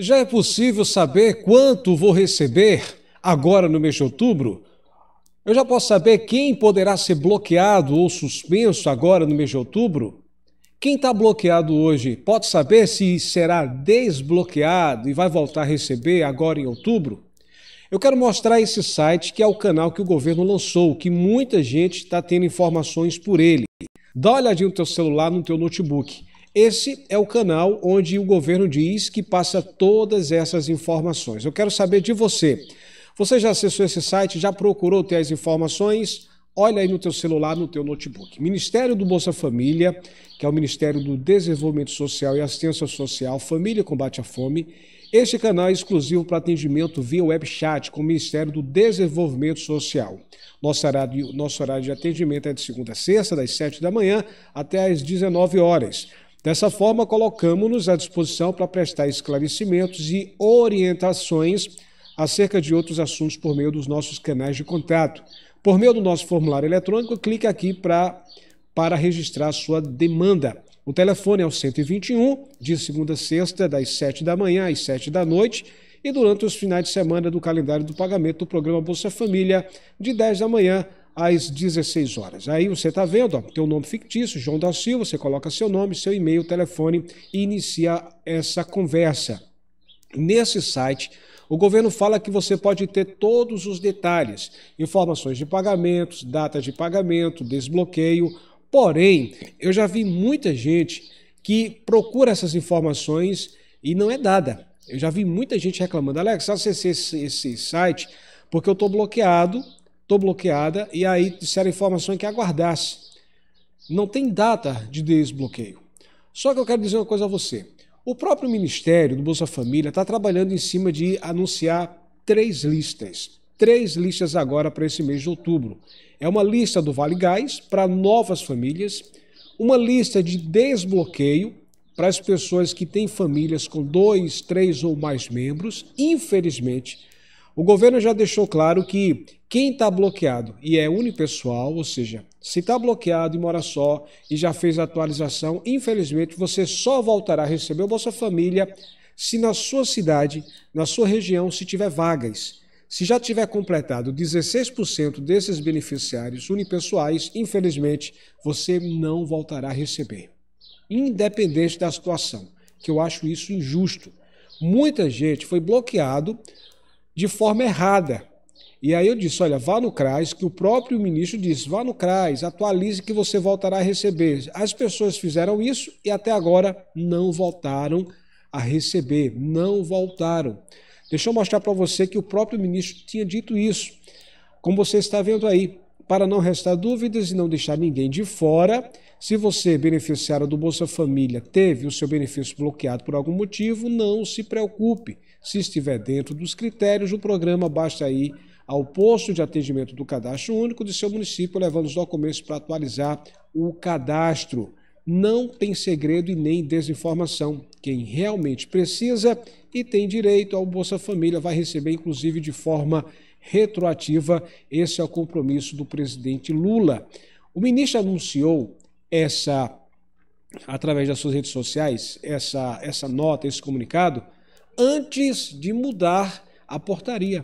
Já é possível saber quanto vou receber agora no mês de outubro? Eu já posso saber quem poderá ser bloqueado ou suspenso agora no mês de outubro? Quem está bloqueado hoje pode saber se será desbloqueado e vai voltar a receber agora em outubro? Eu quero mostrar esse site que é o canal que o governo lançou, que muita gente está tendo informações por ele. Dá uma olhadinha no teu celular, no teu notebook. Esse é o canal onde o governo diz que passa todas essas informações. Eu quero saber de você. Você já acessou esse site? Já procurou ter as informações? Olha aí no teu celular, no teu notebook. Ministério do Bolsa Família, que é o Ministério do Desenvolvimento Social e Assistência Social, Família Combate à Fome. Este canal é exclusivo para atendimento via webchat com o Ministério do Desenvolvimento Social. Nosso horário, nosso horário de atendimento é de segunda a sexta, das 7 da manhã até às 19 horas. Dessa forma, colocamos-nos à disposição para prestar esclarecimentos e orientações acerca de outros assuntos por meio dos nossos canais de contato. Por meio do nosso formulário eletrônico, clique aqui pra, para registrar sua demanda. O telefone é o 121, de segunda a sexta, das 7 da manhã às 7 da noite, e durante os finais de semana do calendário do pagamento do programa Bolsa Família, de 10 da manhã às 16 horas. Aí você está vendo, ó, teu nome fictício, João da Silva, você coloca seu nome, seu e-mail, telefone e inicia essa conversa. Nesse site, o governo fala que você pode ter todos os detalhes, informações de pagamentos, data de pagamento, desbloqueio. Porém, eu já vi muita gente que procura essas informações e não é dada. Eu já vi muita gente reclamando, Alex, acesse esse, esse site porque eu estou bloqueado estou bloqueada, e aí disseram a informação é que aguardasse. Não tem data de desbloqueio. Só que eu quero dizer uma coisa a você. O próprio Ministério do Bolsa Família está trabalhando em cima de anunciar três listas. Três listas agora para esse mês de outubro. É uma lista do Vale Gás para novas famílias, uma lista de desbloqueio para as pessoas que têm famílias com dois, três ou mais membros. Infelizmente, o governo já deixou claro que quem está bloqueado e é unipessoal, ou seja, se está bloqueado e mora só e já fez a atualização, infelizmente você só voltará a receber o Bolsa Família se na sua cidade, na sua região, se tiver vagas. Se já tiver completado 16% desses beneficiários unipessoais, infelizmente você não voltará a receber. Independente da situação, que eu acho isso injusto. Muita gente foi bloqueado de forma errada, e aí eu disse, olha, vá no CRAS, que o próprio ministro disse, vá no CRAS, atualize que você voltará a receber. As pessoas fizeram isso e até agora não voltaram a receber, não voltaram. Deixa eu mostrar para você que o próprio ministro tinha dito isso. Como você está vendo aí, para não restar dúvidas e não deixar ninguém de fora, se você, beneficiário do Bolsa Família, teve o seu benefício bloqueado por algum motivo, não se preocupe. Se estiver dentro dos critérios do programa, basta aí ao posto de atendimento do cadastro único de seu município, levando os documentos para atualizar o cadastro. Não tem segredo e nem desinformação. Quem realmente precisa e tem direito ao Bolsa Família vai receber, inclusive, de forma retroativa. Esse é o compromisso do presidente Lula. O ministro anunciou essa, através das suas redes sociais, essa, essa nota, esse comunicado, antes de mudar a portaria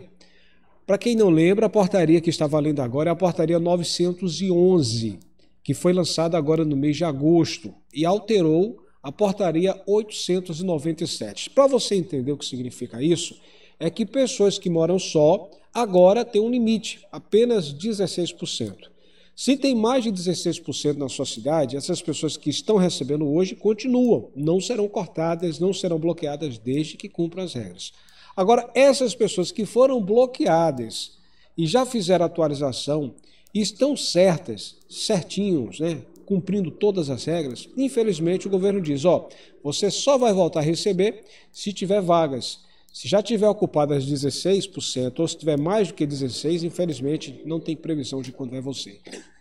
para quem não lembra, a portaria que está valendo agora é a portaria 911, que foi lançada agora no mês de agosto e alterou a portaria 897. Para você entender o que significa isso, é que pessoas que moram só agora têm um limite, apenas 16%. Se tem mais de 16% na sua cidade, essas pessoas que estão recebendo hoje continuam, não serão cortadas, não serão bloqueadas desde que cumpram as regras. Agora, essas pessoas que foram bloqueadas e já fizeram atualização e estão certas, certinhos, né? cumprindo todas as regras, infelizmente o governo diz: ó, você só vai voltar a receber se tiver vagas. Se já tiver ocupadas 16% ou se tiver mais do que 16, infelizmente não tem previsão de quando é você,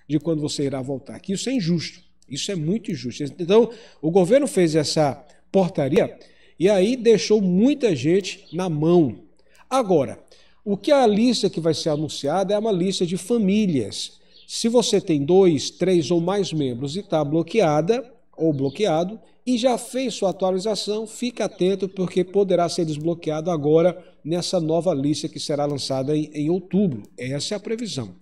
de quando você irá voltar. Aqui isso é injusto. Isso é muito injusto. Então, o governo fez essa portaria e aí deixou muita gente na mão. Agora, o que é a lista que vai ser anunciada é uma lista de famílias. Se você tem dois, três ou mais membros e está bloqueada ou bloqueado e já fez sua atualização, fique atento porque poderá ser desbloqueado agora nessa nova lista que será lançada em, em outubro. Essa é a previsão.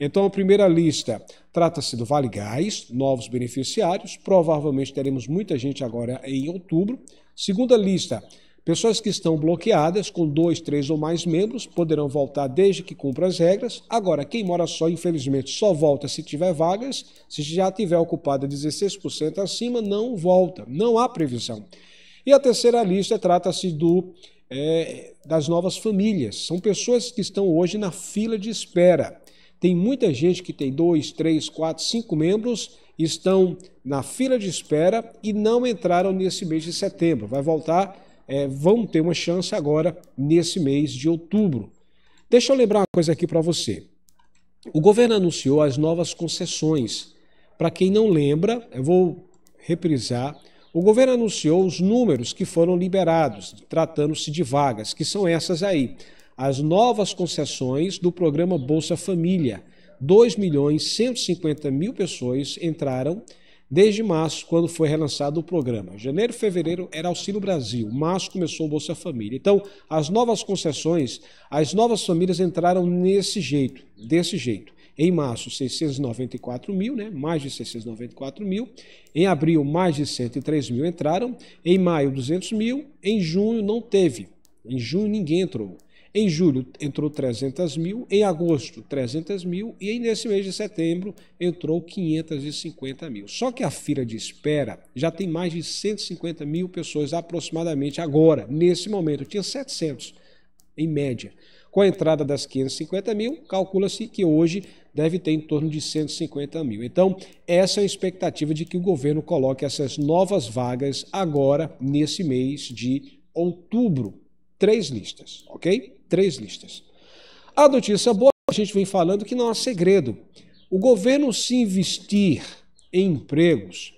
Então, a primeira lista trata-se do Vale Gás, novos beneficiários. Provavelmente teremos muita gente agora em outubro. Segunda lista: pessoas que estão bloqueadas com dois, três ou mais membros poderão voltar desde que cumpra as regras. Agora, quem mora só, infelizmente, só volta se tiver vagas. Se já tiver ocupada 16% acima, não volta. Não há previsão. E a terceira lista trata-se do é, das novas famílias. São pessoas que estão hoje na fila de espera. Tem muita gente que tem dois, três, quatro, cinco membros estão na fila de espera e não entraram nesse mês de setembro. Vai voltar, é, vão ter uma chance agora nesse mês de outubro. Deixa eu lembrar uma coisa aqui para você. O governo anunciou as novas concessões. Para quem não lembra, eu vou reprisar. O governo anunciou os números que foram liberados, tratando-se de vagas, que são essas aí. As novas concessões do programa Bolsa Família 2 milhões 150 mil pessoas entraram desde março, quando foi relançado o programa. Janeiro, e fevereiro era Auxílio Brasil, março começou o Bolsa Família. Então, as novas concessões, as novas famílias entraram nesse jeito, desse jeito. Em março, 694 mil, né? mais de 694 mil. Em abril, mais de 103 mil entraram. Em maio, 200 mil. Em junho, não teve. Em junho, ninguém entrou. Em julho entrou 300 mil, em agosto 300 mil e nesse mês de setembro entrou 550 mil. Só que a fila de espera já tem mais de 150 mil pessoas aproximadamente agora, nesse momento. Tinha 700 em média. Com a entrada das 550 mil, calcula-se que hoje deve ter em torno de 150 mil. Então, essa é a expectativa de que o governo coloque essas novas vagas agora, nesse mês de outubro. Três listas, ok? Três listas. A notícia boa, a gente vem falando que não há segredo. O governo se investir em empregos,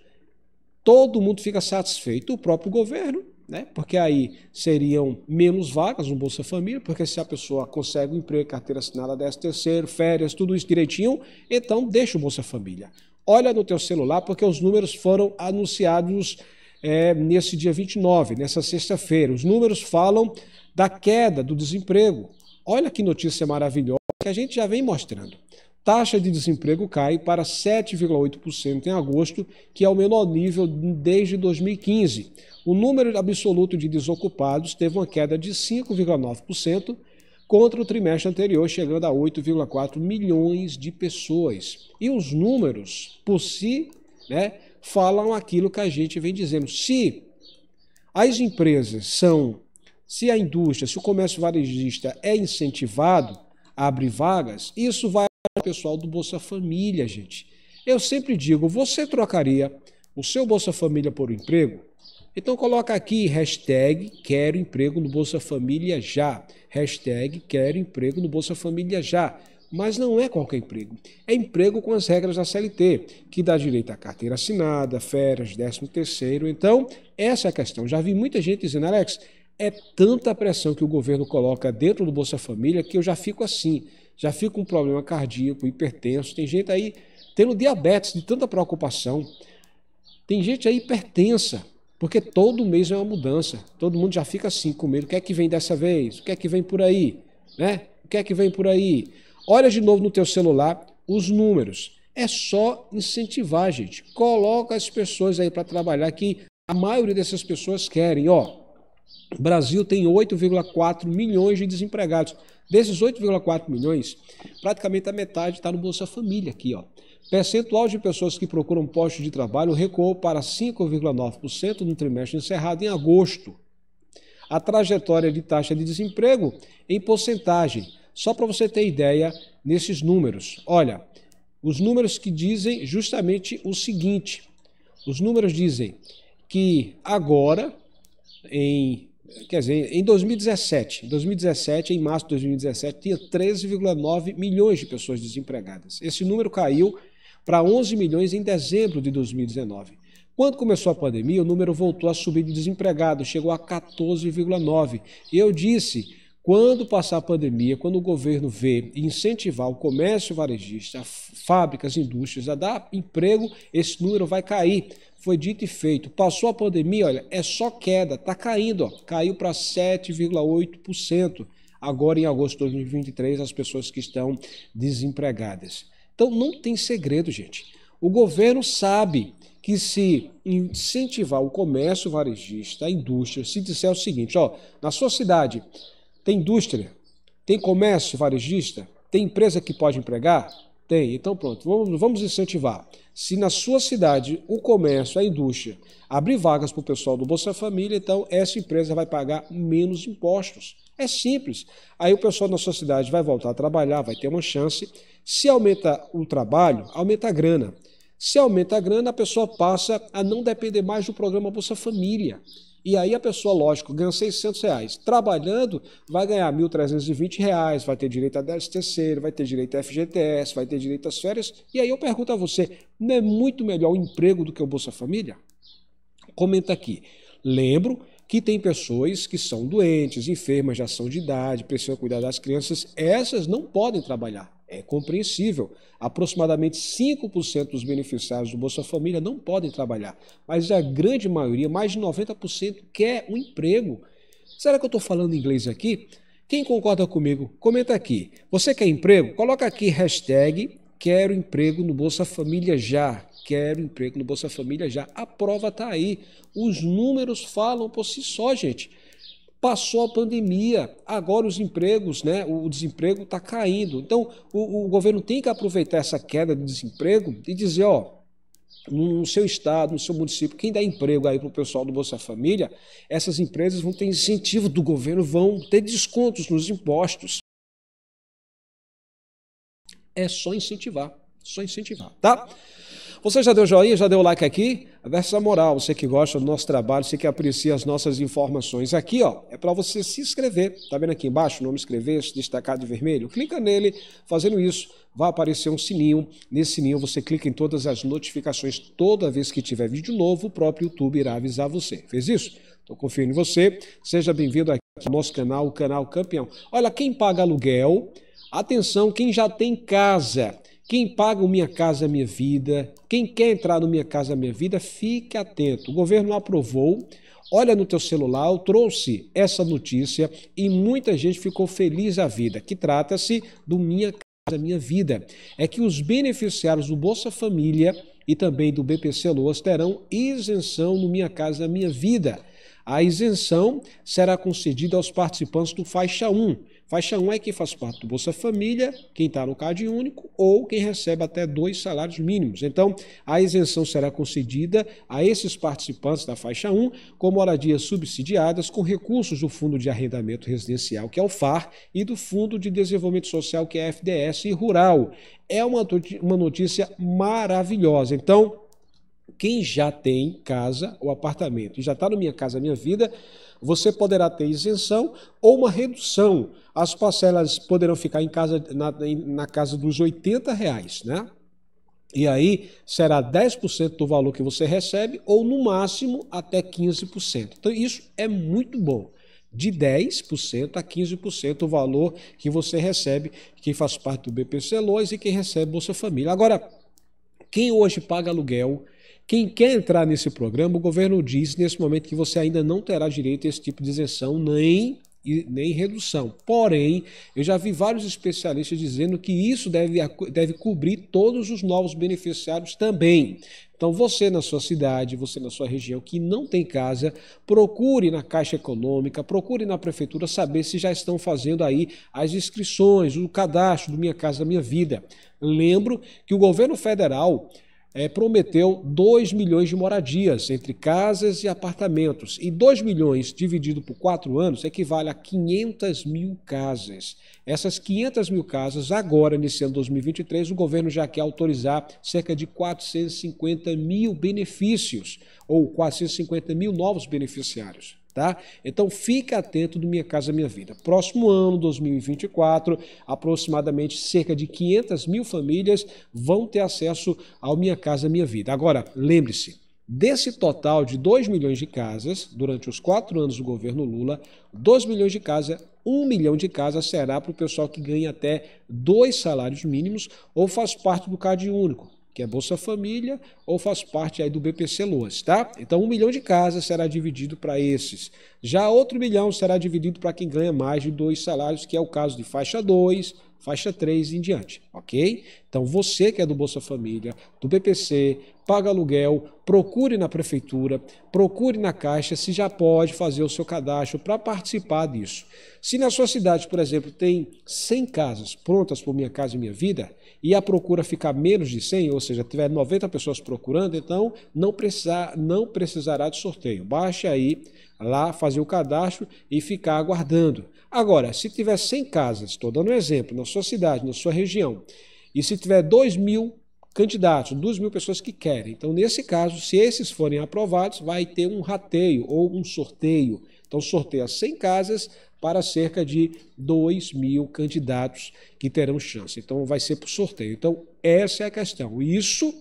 todo mundo fica satisfeito, o próprio governo, né? porque aí seriam menos vagas no Bolsa Família, porque se a pessoa consegue um emprego, carteira assinada, 10 terceiro, férias, tudo isso direitinho, então deixa o Bolsa Família. Olha no teu celular, porque os números foram anunciados é, nesse dia 29, nessa sexta-feira. Os números falam da queda do desemprego. Olha que notícia maravilhosa que a gente já vem mostrando. Taxa de desemprego cai para 7,8% em agosto, que é o menor nível desde 2015. O número absoluto de desocupados teve uma queda de 5,9% contra o trimestre anterior, chegando a 8,4 milhões de pessoas. E os números, por si, né, falam aquilo que a gente vem dizendo. Se as empresas são se a indústria, se o comércio varejista é incentivado, abre vagas, isso vai para o pessoal do Bolsa Família, gente. Eu sempre digo, você trocaria o seu Bolsa Família por um emprego? Então coloca aqui hashtag quero emprego no Bolsa Família já. Hashtag quero emprego no Bolsa Família já. Mas não é qualquer emprego. É emprego com as regras da CLT, que dá direito à carteira assinada, férias, 13 terceiro. Então, essa é a questão. Já vi muita gente dizendo, Alex, é tanta pressão que o governo coloca dentro do Bolsa Família que eu já fico assim, já fico com um problema cardíaco, hipertenso. Tem gente aí tendo diabetes de tanta preocupação. Tem gente aí hipertensa, porque todo mês é uma mudança. Todo mundo já fica assim, com medo. O que é que vem dessa vez? O que é que vem por aí? Né? O que é que vem por aí? Olha de novo no teu celular os números. É só incentivar, gente. Coloca as pessoas aí para trabalhar que a maioria dessas pessoas querem, ó. O Brasil tem 8,4 milhões de desempregados. Desses 8,4 milhões, praticamente a metade está no Bolsa Família aqui. Ó. Percentual de pessoas que procuram postos de trabalho recuou para 5,9% no trimestre encerrado em agosto. A trajetória de taxa de desemprego em porcentagem, só para você ter ideia nesses números. Olha, os números que dizem justamente o seguinte: os números dizem que agora, em Quer dizer, em 2017, em 2017, em março de 2017, tinha 13,9 milhões de pessoas desempregadas. Esse número caiu para 11 milhões em dezembro de 2019. Quando começou a pandemia, o número voltou a subir de desempregado, chegou a 14,9. Eu disse quando passar a pandemia, quando o governo vê incentivar o comércio varejista, fábricas, indústrias a dar emprego, esse número vai cair. Foi dito e feito. Passou a pandemia, olha, é só queda, está caindo, ó, caiu para 7,8% agora em agosto de 2023 as pessoas que estão desempregadas. Então não tem segredo, gente. O governo sabe que se incentivar o comércio varejista, a indústria, se disser o seguinte, ó, na sua cidade tem indústria? Tem comércio varejista? Tem empresa que pode empregar? Tem. Então pronto, vamos, vamos incentivar. Se na sua cidade o comércio, a indústria, abrir vagas para o pessoal do Bolsa Família, então essa empresa vai pagar menos impostos. É simples. Aí o pessoal na sua cidade vai voltar a trabalhar, vai ter uma chance. Se aumenta o trabalho, aumenta a grana. Se aumenta a grana, a pessoa passa a não depender mais do programa Bolsa Família. E aí a pessoa, lógico, ganha 600 reais. Trabalhando, vai ganhar 1.320 reais, vai ter direito a 10 terceiro, vai ter direito a FGTS, vai ter direito às férias. E aí eu pergunto a você, não é muito melhor o emprego do que o Bolsa Família? Comenta aqui. Lembro que tem pessoas que são doentes, enfermas, já são de idade, precisam cuidar das crianças. Essas não podem trabalhar. É compreensível. Aproximadamente 5% dos beneficiários do Bolsa Família não podem trabalhar, mas a grande maioria, mais de 90%, quer um emprego. Será que eu estou falando inglês aqui? Quem concorda comigo, comenta aqui. Você quer emprego? Coloca aqui hashtag quero emprego no Bolsa Família já. Quero emprego no Bolsa Família já. A prova está aí. Os números falam por si só, gente. Passou a pandemia, agora os empregos, né, o desemprego está caindo. Então, o, o, governo tem que aproveitar essa queda de desemprego e dizer, ó, no seu estado, no seu município, quem dá emprego aí para o pessoal do Bolsa Família, essas empresas vão ter incentivo do governo, vão ter descontos nos impostos. É só incentivar, só incentivar, tá? Você já deu joinha, já deu like aqui? Versa moral, você que gosta do nosso trabalho, você que aprecia as nossas informações. Aqui, ó, é para você se inscrever. Tá vendo aqui embaixo o nome inscrever, se destacar de vermelho? Clica nele, fazendo isso, vai aparecer um sininho. Nesse sininho você clica em todas as notificações. Toda vez que tiver vídeo novo, o próprio YouTube irá avisar você. Fez isso? Estou confiando em você. Seja bem-vindo aqui ao nosso canal, o canal Campeão. Olha, quem paga aluguel, atenção, quem já tem casa quem paga o Minha Casa Minha Vida, quem quer entrar no Minha Casa Minha Vida, fique atento. O governo aprovou, olha no teu celular, eu trouxe essa notícia e muita gente ficou feliz a vida, que trata-se do Minha Casa Minha Vida. É que os beneficiários do Bolsa Família e também do BPC Loas terão isenção no Minha Casa Minha Vida. A isenção será concedida aos participantes do faixa 1 Faixa 1 é quem faz parte do Bolsa Família, quem está no CAD único ou quem recebe até dois salários mínimos. Então, a isenção será concedida a esses participantes da faixa 1 com moradias subsidiadas com recursos do Fundo de Arrendamento Residencial, que é o FAR, e do Fundo de Desenvolvimento Social, que é a FDS, e Rural. É uma notícia maravilhosa. Então, quem já tem casa ou apartamento e já está no Minha Casa Minha Vida, você poderá ter isenção ou uma redução. As parcelas poderão ficar em casa, na, na casa dos 80 reais, né? E aí será 10% do valor que você recebe, ou no máximo até 15%. Então, isso é muito bom. De 10% a 15% o valor que você recebe, que faz parte do BPC Lois e quem recebe Bolsa Família. Agora, quem hoje paga aluguel quem quer entrar nesse programa, o governo diz nesse momento que você ainda não terá direito a esse tipo de isenção nem, nem redução. Porém, eu já vi vários especialistas dizendo que isso deve, deve cobrir todos os novos beneficiários também. Então, você na sua cidade, você na sua região que não tem casa, procure na Caixa Econômica, procure na Prefeitura saber se já estão fazendo aí as inscrições, o cadastro do Minha Casa Minha Vida. Lembro que o governo federal é, prometeu 2 milhões de moradias entre casas e apartamentos. E 2 milhões dividido por 4 anos equivale a 500 mil casas. Essas 500 mil casas, agora, nesse ano 2023, o governo já quer autorizar cerca de 450 mil benefícios, ou 450 mil novos beneficiários. Tá? Então fique atento do Minha Casa Minha Vida. Próximo ano, 2024, aproximadamente cerca de 500 mil famílias vão ter acesso ao Minha Casa Minha Vida. Agora, lembre-se, Desse total de 2 milhões de casas, durante os quatro anos do governo Lula, 2 milhões de casas, 1 milhão de casas será para o pessoal que ganha até dois salários mínimos ou faz parte do Cade único que é Bolsa Família, ou faz parte aí do BPC Loas, tá? Então, um milhão de casas será dividido para esses. Já outro milhão será dividido para quem ganha mais de dois salários, que é o caso de faixa 2, faixa 3 em diante, ok? Então você que é do Bolsa Família, do PPC, paga aluguel, procure na prefeitura, procure na Caixa se já pode fazer o seu cadastro para participar disso. Se na sua cidade, por exemplo, tem 100 casas prontas por Minha Casa e Minha Vida e a procura ficar menos de 100, ou seja, tiver 90 pessoas procurando, então não, precisar, não precisará de sorteio. Baixe aí lá fazer o cadastro e ficar aguardando. Agora, se tiver 100 casas, estou dando um exemplo, na sua cidade, na sua região, e se tiver 2 mil candidatos, 2 mil pessoas que querem, então, nesse caso, se esses forem aprovados, vai ter um rateio ou um sorteio. Então, sorteia 100 casas para cerca de 2 mil candidatos que terão chance. Então, vai ser por sorteio. Então, essa é a questão. Isso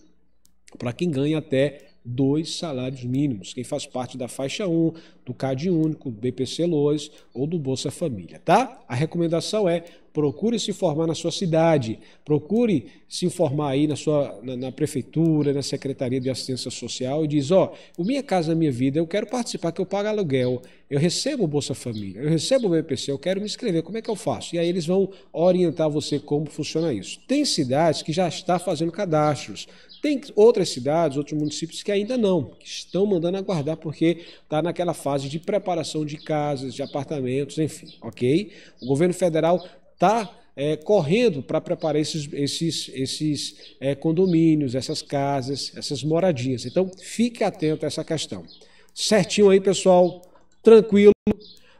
para quem ganha até dois salários mínimos. Quem faz parte da faixa 1, do CAD único, do BPC Loas ou do Bolsa Família, tá? A recomendação é procure se formar na sua cidade, procure se informar aí na sua na, na prefeitura, na secretaria de assistência social e diz, ó, o minha casa, minha vida, eu quero participar, que eu pago aluguel, eu recebo o Bolsa Família, eu recebo o BPC, eu quero me inscrever, como é que eu faço? E aí eles vão orientar você como funciona isso. Tem cidades que já está fazendo cadastros, tem outras cidades, outros municípios que ainda não, que estão mandando aguardar porque está naquela fase de preparação de casas, de apartamentos, enfim, ok? O governo federal está é, correndo para preparar esses, esses, esses é, condomínios, essas casas, essas moradias. Então, fique atento a essa questão. Certinho aí, pessoal, tranquilo.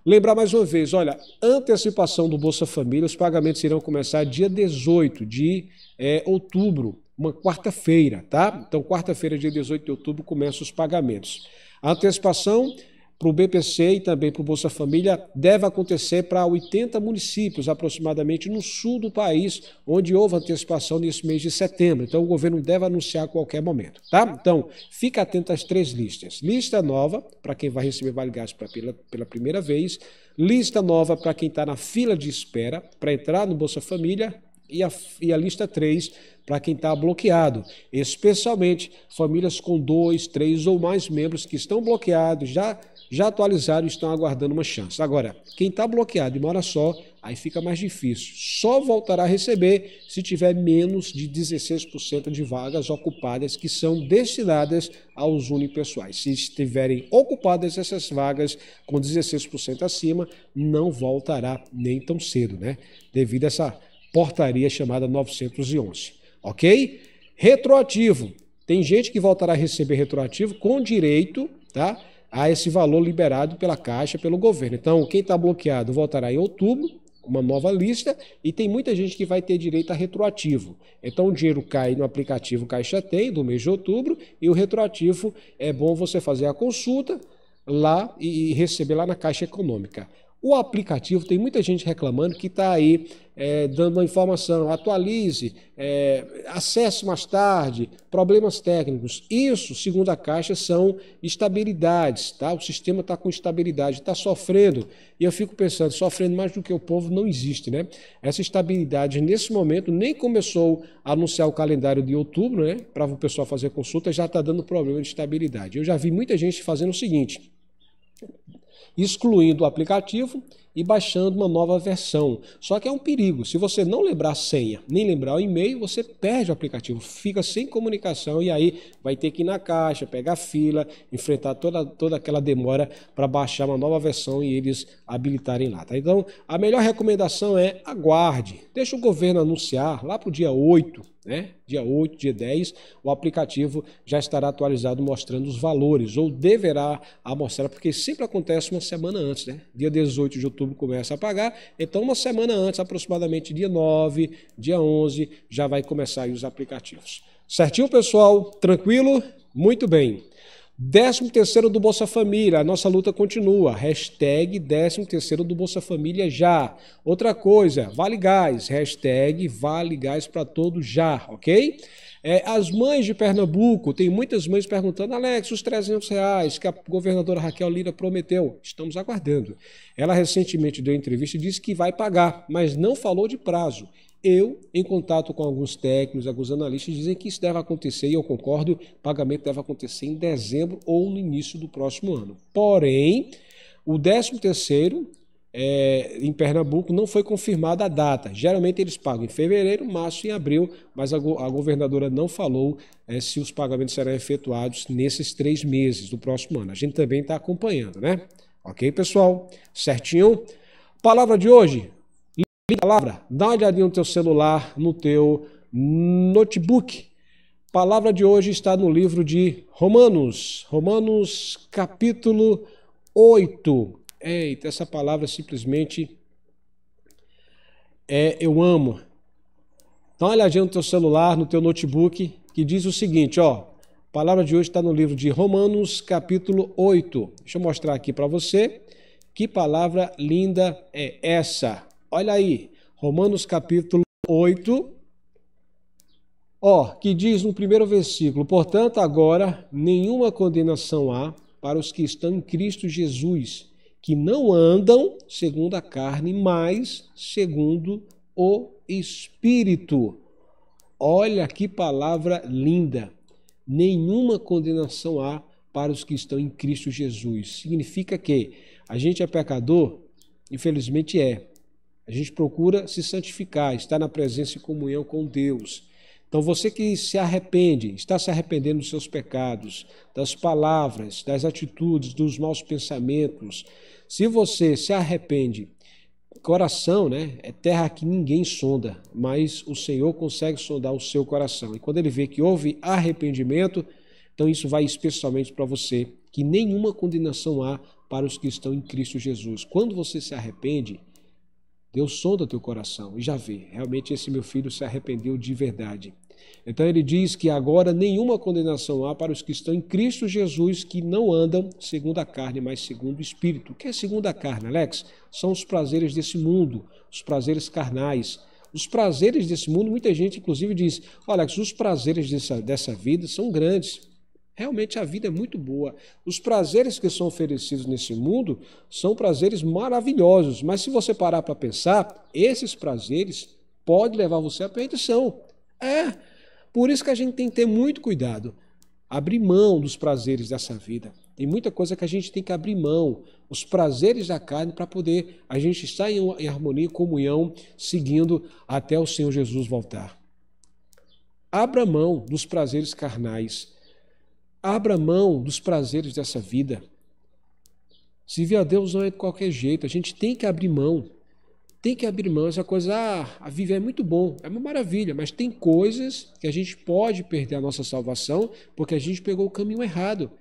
Lembrar mais uma vez, olha, antecipação do Bolsa Família, os pagamentos irão começar dia 18 de é, outubro, uma quarta-feira, tá? Então, quarta-feira, dia 18 de outubro, começam os pagamentos. A antecipação para o BPC e também para o Bolsa Família deve acontecer para 80 municípios, aproximadamente, no sul do país, onde houve antecipação nesse mês de setembro. Então, o governo deve anunciar a qualquer momento, tá? Então, fica atento às três listas. Lista nova, para quem vai receber Vale Gás pela, pela primeira vez. Lista nova para quem está na fila de espera para entrar no Bolsa Família e a, e a, lista 3 para quem está bloqueado, especialmente famílias com dois, três ou mais membros que estão bloqueados, já já atualizaram e estão aguardando uma chance. Agora, quem está bloqueado e mora só, aí fica mais difícil. Só voltará a receber se tiver menos de 16% de vagas ocupadas que são destinadas aos unipessoais. Se estiverem ocupadas essas vagas com 16% acima, não voltará nem tão cedo, né? Devido a essa portaria chamada 911, ok? Retroativo. Tem gente que voltará a receber retroativo com direito, tá? a esse valor liberado pela Caixa, pelo governo. Então, quem está bloqueado voltará em outubro, uma nova lista, e tem muita gente que vai ter direito a retroativo. Então, o dinheiro cai no aplicativo Caixa Tem, do mês de outubro, e o retroativo é bom você fazer a consulta lá e receber lá na Caixa Econômica. O aplicativo, tem muita gente reclamando que está aí é, dando uma informação, atualize, é, acesse mais tarde, problemas técnicos. Isso, segundo a Caixa, são estabilidades, tá? O sistema está com estabilidade, está sofrendo. E eu fico pensando, sofrendo mais do que o povo não existe, né? Essa estabilidade, nesse momento, nem começou a anunciar o calendário de outubro, né? Para o pessoal fazer consulta, já está dando problema de estabilidade. Eu já vi muita gente fazendo o seguinte excluindo o aplicativo e baixando uma nova versão. Só que é um perigo. Se você não lembrar a senha, nem lembrar o e-mail, você perde o aplicativo, fica sem comunicação e aí vai ter que ir na caixa, pegar fila, enfrentar toda, toda aquela demora para baixar uma nova versão e eles habilitarem lá. Tá? Então, a melhor recomendação é aguarde. Deixa o governo anunciar lá para o dia 8 né? Dia 8, dia 10, o aplicativo já estará atualizado mostrando os valores, ou deverá mostrar, porque sempre acontece uma semana antes, né? Dia 18 de outubro começa a pagar, então uma semana antes, aproximadamente dia 9, dia 11, já vai começar os aplicativos. Certinho, pessoal? Tranquilo? Muito bem. 13 terceiro do Bolsa Família, a nossa luta continua. Hashtag 13 terceiro do Bolsa Família já. Outra coisa, Vale Gás, hashtag Vale Gás para todos já, ok? É, as mães de Pernambuco, tem muitas mães perguntando, Alex, os 300 reais que a governadora Raquel Lira prometeu, estamos aguardando. Ela recentemente deu entrevista e disse que vai pagar, mas não falou de prazo. Eu, em contato com alguns técnicos, alguns analistas, dizem que isso deve acontecer, e eu concordo, o pagamento deve acontecer em dezembro ou no início do próximo ano. Porém, o 13 terceiro é, em Pernambuco não foi confirmada a data. Geralmente eles pagam em fevereiro, março e abril, mas a, go a governadora não falou é, se os pagamentos serão efetuados nesses três meses do próximo ano. A gente também está acompanhando, né? Ok, pessoal? Certinho? Palavra de hoje: palavra, dá uma olhadinha no teu celular, no teu notebook. A palavra de hoje está no livro de Romanos, Romanos capítulo 8. Eita, essa palavra simplesmente é eu amo. Dá uma olhadinha no teu celular, no teu notebook, que diz o seguinte, ó. A palavra de hoje está no livro de Romanos capítulo 8. Deixa eu mostrar aqui para você que palavra linda é essa. Olha aí, Romanos capítulo 8, ó, que diz no primeiro versículo: Portanto, agora nenhuma condenação há para os que estão em Cristo Jesus, que não andam segundo a carne, mas segundo o Espírito. Olha que palavra linda! Nenhuma condenação há para os que estão em Cristo Jesus. Significa que a gente é pecador? Infelizmente é. A gente procura se santificar, estar na presença e comunhão com Deus. Então, você que se arrepende, está se arrependendo dos seus pecados, das palavras, das atitudes, dos maus pensamentos, se você se arrepende, coração né, é terra que ninguém sonda, mas o Senhor consegue sondar o seu coração. E quando ele vê que houve arrependimento, então isso vai especialmente para você, que nenhuma condenação há para os que estão em Cristo Jesus. Quando você se arrepende, Deus sonda teu coração e já vê, realmente esse meu filho se arrependeu de verdade. Então ele diz que agora nenhuma condenação há para os que estão em Cristo Jesus que não andam segundo a carne, mas segundo o Espírito. O que é segundo a carne, Alex? São os prazeres desse mundo, os prazeres carnais. Os prazeres desse mundo, muita gente inclusive diz: Alex, os prazeres dessa, dessa vida são grandes, Realmente a vida é muito boa. Os prazeres que são oferecidos nesse mundo são prazeres maravilhosos, mas se você parar para pensar, esses prazeres podem levar você à perdição. É, por isso que a gente tem que ter muito cuidado, abrir mão dos prazeres dessa vida. Tem muita coisa que a gente tem que abrir mão, os prazeres da carne, para poder a gente estar em harmonia e comunhão, seguindo até o Senhor Jesus voltar. Abra mão dos prazeres carnais Abra mão dos prazeres dessa vida. Servir a Deus não é de qualquer jeito, a gente tem que abrir mão. Tem que abrir mão essa coisa, ah, a viver é muito bom, é uma maravilha, mas tem coisas que a gente pode perder a nossa salvação porque a gente pegou o caminho errado.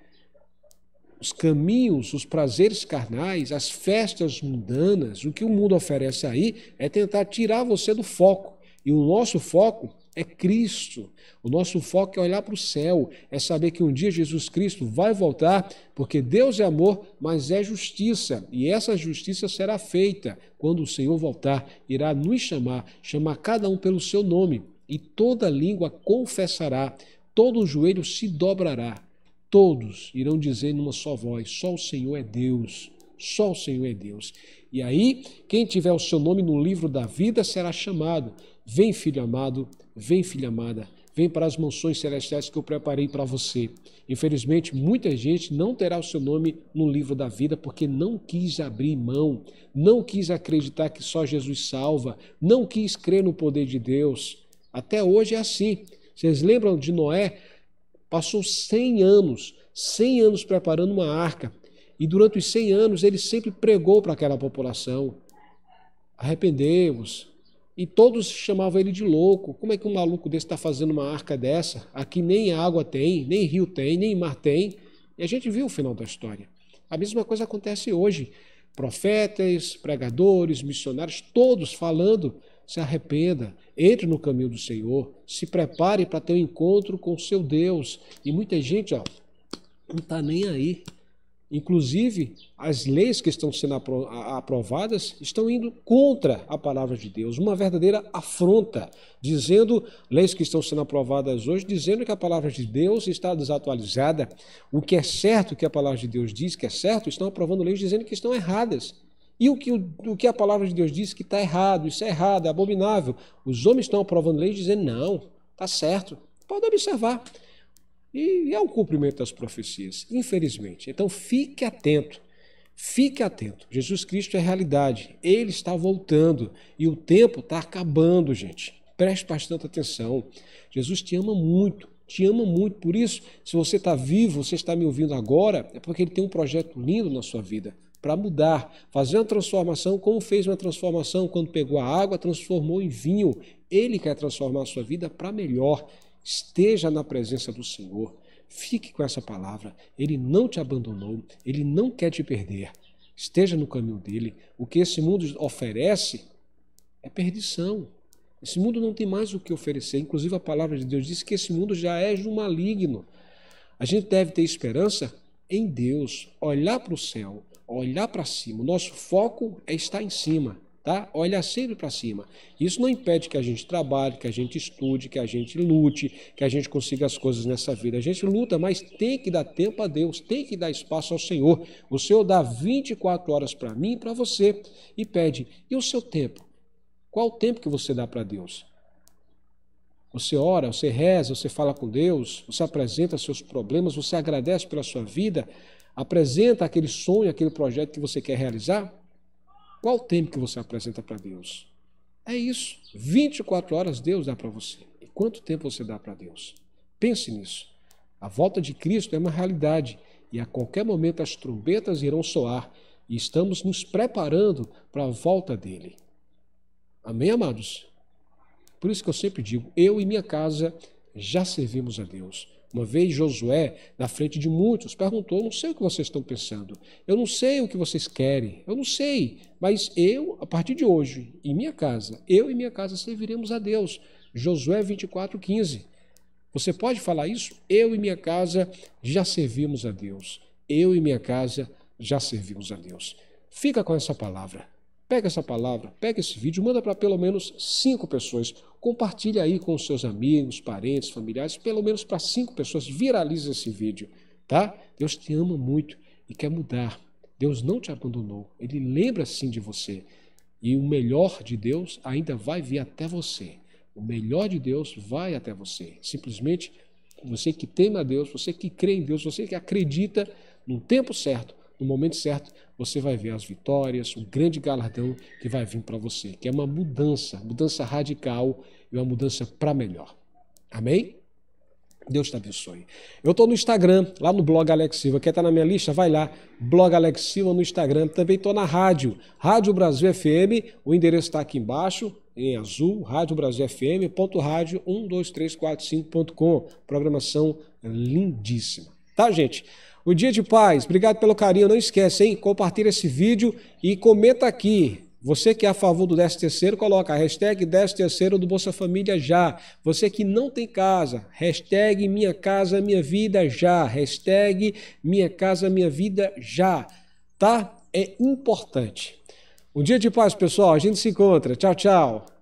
Os caminhos, os prazeres carnais, as festas mundanas, o que o mundo oferece aí é tentar tirar você do foco. E o nosso foco é Cristo. O nosso foco é olhar para o céu, é saber que um dia Jesus Cristo vai voltar, porque Deus é amor, mas é justiça, e essa justiça será feita quando o Senhor voltar, irá nos chamar, chamar cada um pelo seu nome, e toda língua confessará, todo joelho se dobrará. Todos irão dizer numa só voz: só o Senhor é Deus. Só o Senhor é Deus. E aí, quem tiver o seu nome no livro da vida será chamado. Vem, filho amado, vem, filha amada, vem para as mansões celestiais que eu preparei para você. Infelizmente, muita gente não terá o seu nome no livro da vida porque não quis abrir mão, não quis acreditar que só Jesus salva, não quis crer no poder de Deus. Até hoje é assim. Vocês lembram de Noé? Passou 100 anos, 100 anos preparando uma arca. E durante os 100 anos ele sempre pregou para aquela população: arrependei-vos, e todos chamavam ele de louco. Como é que um maluco desse está fazendo uma arca dessa? Aqui nem água tem, nem rio tem, nem mar tem. E a gente viu o final da história. A mesma coisa acontece hoje. Profetas, pregadores, missionários, todos falando: se arrependa, entre no caminho do Senhor, se prepare para ter um encontro com o seu Deus. E muita gente, ó, não está nem aí. Inclusive, as leis que estão sendo aprovadas estão indo contra a palavra de Deus, uma verdadeira afronta, dizendo leis que estão sendo aprovadas hoje, dizendo que a palavra de Deus está desatualizada, o que é certo que a palavra de Deus diz que é certo, estão aprovando leis dizendo que estão erradas. E o que, o que a palavra de Deus diz que está errado, isso é errado, é abominável. Os homens estão aprovando leis dizendo não, está certo. Pode observar. E é o cumprimento das profecias, infelizmente. Então fique atento, fique atento. Jesus Cristo é realidade, ele está voltando e o tempo está acabando, gente. Preste bastante atenção. Jesus te ama muito, te ama muito. Por isso, se você está vivo, você está me ouvindo agora, é porque ele tem um projeto lindo na sua vida para mudar, fazer uma transformação, como fez uma transformação quando pegou a água, transformou em vinho. Ele quer transformar a sua vida para melhor. Esteja na presença do Senhor. Fique com essa palavra. Ele não te abandonou, ele não quer te perder. Esteja no caminho dele. O que esse mundo oferece é perdição. Esse mundo não tem mais o que oferecer. Inclusive, a palavra de Deus diz que esse mundo já é de um maligno. A gente deve ter esperança em Deus, olhar para o céu, olhar para cima. O nosso foco é estar em cima tá? Olha sempre para cima. Isso não impede que a gente trabalhe, que a gente estude, que a gente lute, que a gente consiga as coisas nessa vida. A gente luta, mas tem que dar tempo a Deus, tem que dar espaço ao Senhor. O Senhor dá 24 horas para mim e para você e pede: "E o seu tempo? Qual o tempo que você dá para Deus?" Você ora, você reza, você fala com Deus, você apresenta seus problemas, você agradece pela sua vida, apresenta aquele sonho, aquele projeto que você quer realizar. Qual o tempo que você apresenta para Deus? É isso. 24 horas Deus dá para você. E quanto tempo você dá para Deus? Pense nisso. A volta de Cristo é uma realidade e a qualquer momento as trombetas irão soar e estamos nos preparando para a volta dele. Amém, amados? Por isso que eu sempre digo: eu e minha casa já servimos a Deus. Uma vez Josué, na frente de muitos, perguntou: não sei o que vocês estão pensando, eu não sei o que vocês querem, eu não sei, mas eu, a partir de hoje, em minha casa, eu e minha casa serviremos a Deus. Josué 24, 15. Você pode falar isso? Eu e minha casa já servimos a Deus. Eu e minha casa já servimos a Deus. Fica com essa palavra. Pega essa palavra, pega esse vídeo, manda para pelo menos cinco pessoas. Compartilha aí com seus amigos, parentes, familiares, pelo menos para cinco pessoas. Viraliza esse vídeo, tá? Deus te ama muito e quer mudar. Deus não te abandonou. Ele lembra sim de você. E o melhor de Deus ainda vai vir até você. O melhor de Deus vai até você. Simplesmente você que teme a Deus, você que crê em Deus, você que acredita no tempo certo no momento certo, você vai ver as vitórias, o grande galardão que vai vir para você, que é uma mudança, mudança radical e uma mudança para melhor. Amém? Deus te abençoe. Eu estou no Instagram, lá no blog Alex Silva. Quer estar tá na minha lista? Vai lá, blog Alex Silva no Instagram. Também estou na rádio, Rádio Brasil FM. O endereço está aqui embaixo, em azul, Rádio Brasil FM, ponto rádio 12345.com. Programação lindíssima. Tá, gente? O Dia de Paz, obrigado pelo carinho. Não esquece, hein? Compartilha esse vídeo e comenta aqui. Você que é a favor do 13 terceiro, coloca a hashtag 13 terceiro do Bolsa Família já. Você que não tem casa, hashtag Minha Casa Minha Vida já. Hashtag Minha Casa Minha Vida já. Tá? É importante. Um dia de paz, pessoal. A gente se encontra. Tchau, tchau.